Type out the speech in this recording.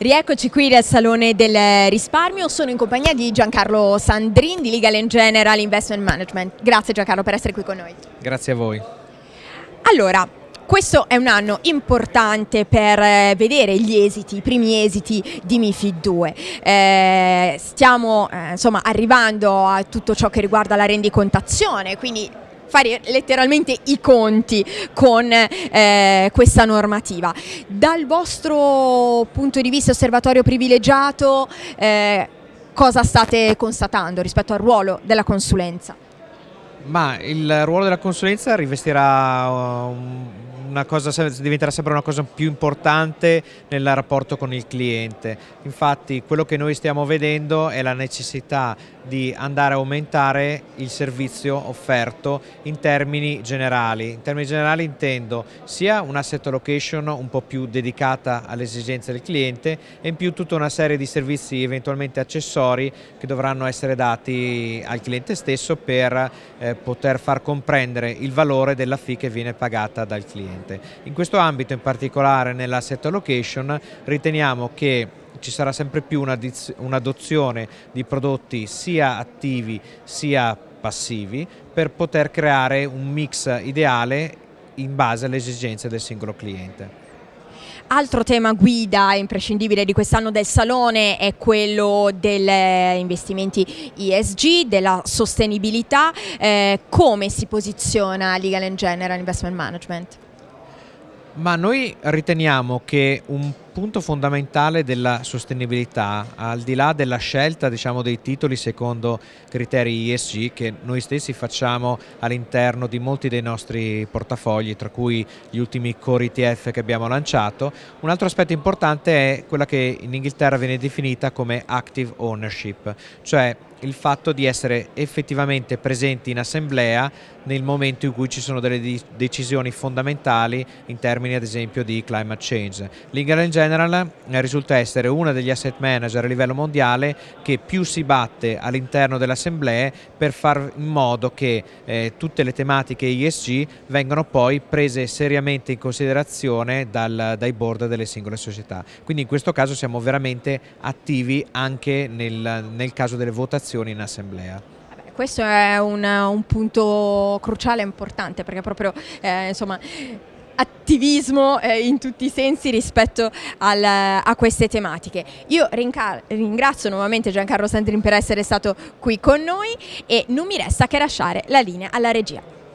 Rieccoci qui al Salone del Risparmio, sono in compagnia di Giancarlo Sandrin di Legal and General Investment Management. Grazie Giancarlo per essere qui con noi. Grazie a voi. Allora, questo è un anno importante per eh, vedere gli esiti, i primi esiti di MIFID 2. Eh, stiamo eh, insomma, arrivando a tutto ciò che riguarda la rendicontazione, quindi fare letteralmente i conti con eh, questa normativa. Dal vostro punto di vista osservatorio privilegiato, eh, cosa state constatando rispetto al ruolo della consulenza? Ma il ruolo della consulenza rivestirà uh, un cosa, diventerà sempre una cosa più importante nel rapporto con il cliente. Infatti quello che noi stiamo vedendo è la necessità di andare a aumentare il servizio offerto in termini generali. In termini generali intendo sia un asset location un po' più dedicata alle esigenze del cliente e in più tutta una serie di servizi eventualmente accessori che dovranno essere dati al cliente stesso per eh, poter far comprendere il valore della FI che viene pagata dal cliente importante. In questo ambito in particolare nell'asset allocation riteniamo che ci sarà sempre più un'adozione di prodotti sia attivi sia passivi per poter creare un mix ideale in base alle esigenze del singolo cliente. Altro tema guida imprescindibile di quest'anno del Salone è quello degli investimenti ESG, della sostenibilità. Eh, come si posiziona Legal General Investment Management? Ma noi riteniamo che un punto fondamentale della sostenibilità, al di là della scelta diciamo, dei titoli secondo criteri ESG che noi stessi facciamo all'interno di molti dei nostri portafogli, tra cui gli ultimi core ETF che abbiamo lanciato, un altro aspetto importante è quella che in Inghilterra viene definita come active ownership, cioè il fatto di essere effettivamente presenti in assemblea nel momento in cui ci sono delle decisioni fondamentali in termini ad esempio di climate change. Legal in General eh, risulta essere uno degli asset manager a livello mondiale che più si batte all'interno delle assemblee per far in modo che eh, tutte le tematiche ESG vengano poi prese seriamente in considerazione dal, dai board delle singole società. Quindi in questo caso siamo veramente attivi anche nel, nel caso delle votazioni votazioni in assemblea questo è un, un, punto cruciale e importante perché proprio eh, insomma attivismo eh, in tutti i sensi rispetto al, a queste tematiche. Io ringrazio nuovamente Giancarlo Sandrin per essere stato qui con noi e non mi resta che lasciare la linea alla regia.